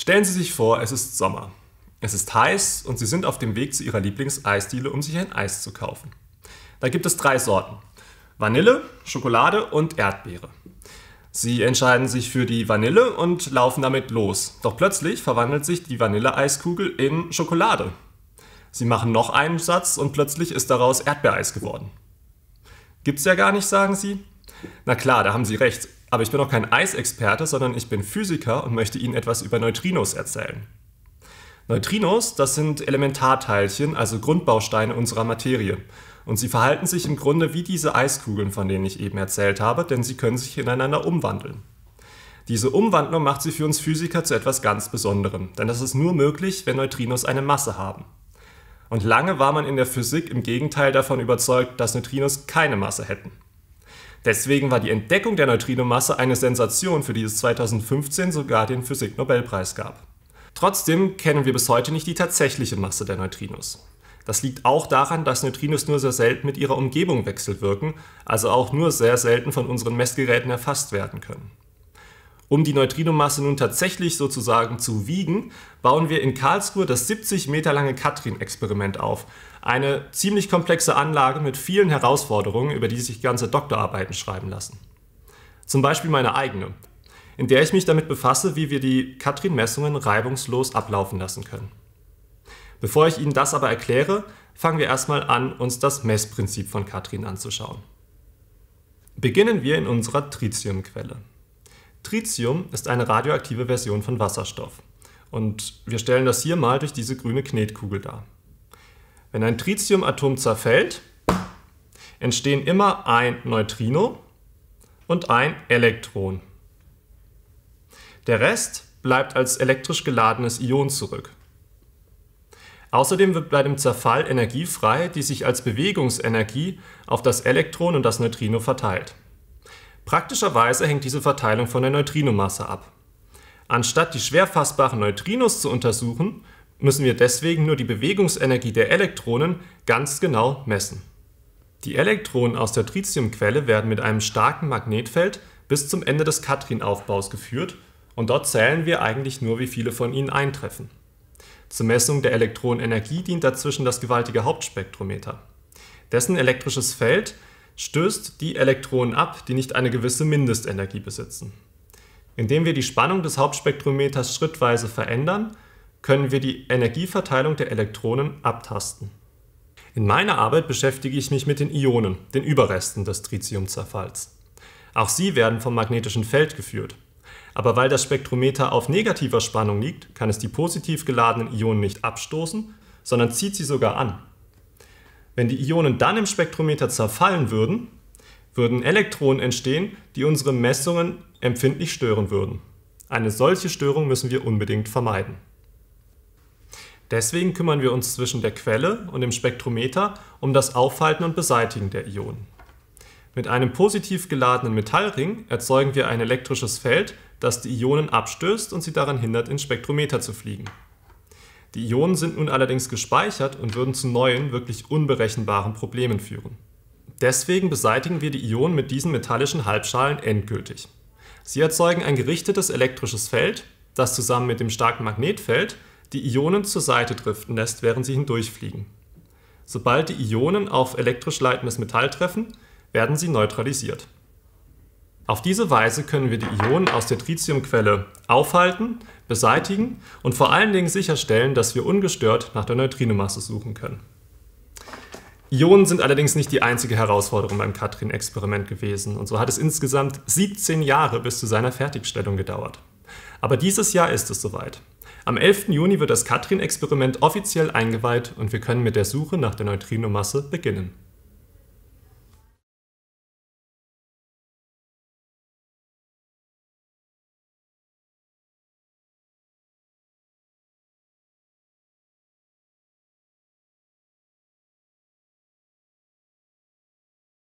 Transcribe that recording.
Stellen Sie sich vor, es ist Sommer. Es ist heiß und Sie sind auf dem Weg zu Ihrer Lieblingseisdiele, um sich ein Eis zu kaufen. Da gibt es drei Sorten. Vanille, Schokolade und Erdbeere. Sie entscheiden sich für die Vanille und laufen damit los. Doch plötzlich verwandelt sich die Vanilleeiskugel in Schokolade. Sie machen noch einen Satz und plötzlich ist daraus Erdbeereis geworden. Gibt's ja gar nicht, sagen sie. Na klar, da haben Sie recht. Aber ich bin auch kein Eisexperte, sondern ich bin Physiker und möchte Ihnen etwas über Neutrinos erzählen. Neutrinos, das sind Elementarteilchen, also Grundbausteine unserer Materie. Und sie verhalten sich im Grunde wie diese Eiskugeln, von denen ich eben erzählt habe, denn sie können sich ineinander umwandeln. Diese Umwandlung macht sie für uns Physiker zu etwas ganz Besonderem, denn das ist nur möglich, wenn Neutrinos eine Masse haben. Und lange war man in der Physik im Gegenteil davon überzeugt, dass Neutrinos keine Masse hätten. Deswegen war die Entdeckung der Neutrinomasse eine Sensation, für die es 2015 sogar den Physiknobelpreis gab. Trotzdem kennen wir bis heute nicht die tatsächliche Masse der Neutrinos. Das liegt auch daran, dass Neutrinos nur sehr selten mit ihrer Umgebung wechselwirken, also auch nur sehr selten von unseren Messgeräten erfasst werden können. Um die Neutrinomasse nun tatsächlich sozusagen zu wiegen, bauen wir in Karlsruhe das 70 Meter lange Katrin-Experiment auf. Eine ziemlich komplexe Anlage mit vielen Herausforderungen, über die sich ganze Doktorarbeiten schreiben lassen. Zum Beispiel meine eigene, in der ich mich damit befasse, wie wir die Katrin-Messungen reibungslos ablaufen lassen können. Bevor ich Ihnen das aber erkläre, fangen wir erstmal an, uns das Messprinzip von Katrin anzuschauen. Beginnen wir in unserer Tritiumquelle. Tritium ist eine radioaktive Version von Wasserstoff. Und wir stellen das hier mal durch diese grüne Knetkugel dar. Wenn ein Tritiumatom zerfällt, entstehen immer ein Neutrino und ein Elektron. Der Rest bleibt als elektrisch geladenes Ion zurück. Außerdem wird bei dem Zerfall Energie frei, die sich als Bewegungsenergie auf das Elektron und das Neutrino verteilt. Praktischerweise hängt diese Verteilung von der Neutrinomasse ab. Anstatt die schwer fassbaren Neutrinos zu untersuchen, müssen wir deswegen nur die Bewegungsenergie der Elektronen ganz genau messen. Die Elektronen aus der Tritiumquelle werden mit einem starken Magnetfeld bis zum Ende des Katrin-Aufbaus geführt und dort zählen wir eigentlich nur, wie viele von ihnen eintreffen. Zur Messung der Elektronenenergie dient dazwischen das gewaltige Hauptspektrometer. Dessen elektrisches Feld stößt die Elektronen ab, die nicht eine gewisse Mindestenergie besitzen. Indem wir die Spannung des Hauptspektrometers schrittweise verändern, können wir die Energieverteilung der Elektronen abtasten. In meiner Arbeit beschäftige ich mich mit den Ionen, den Überresten des Tritiumzerfalls. Auch sie werden vom magnetischen Feld geführt. Aber weil das Spektrometer auf negativer Spannung liegt, kann es die positiv geladenen Ionen nicht abstoßen, sondern zieht sie sogar an. Wenn die Ionen dann im Spektrometer zerfallen würden, würden Elektronen entstehen, die unsere Messungen empfindlich stören würden. Eine solche Störung müssen wir unbedingt vermeiden. Deswegen kümmern wir uns zwischen der Quelle und dem Spektrometer um das Aufhalten und Beseitigen der Ionen. Mit einem positiv geladenen Metallring erzeugen wir ein elektrisches Feld, das die Ionen abstößt und sie daran hindert, ins Spektrometer zu fliegen. Die Ionen sind nun allerdings gespeichert und würden zu neuen, wirklich unberechenbaren Problemen führen. Deswegen beseitigen wir die Ionen mit diesen metallischen Halbschalen endgültig. Sie erzeugen ein gerichtetes elektrisches Feld, das zusammen mit dem starken Magnetfeld die Ionen zur Seite driften lässt, während sie hindurchfliegen. Sobald die Ionen auf elektrisch leitendes Metall treffen, werden sie neutralisiert. Auf diese Weise können wir die Ionen aus der Tritiumquelle aufhalten, beseitigen und vor allen Dingen sicherstellen, dass wir ungestört nach der Neutrinomasse suchen können. Ionen sind allerdings nicht die einzige Herausforderung beim Katrin-Experiment gewesen und so hat es insgesamt 17 Jahre bis zu seiner Fertigstellung gedauert. Aber dieses Jahr ist es soweit. Am 11. Juni wird das Katrin-Experiment offiziell eingeweiht und wir können mit der Suche nach der Neutrinomasse beginnen.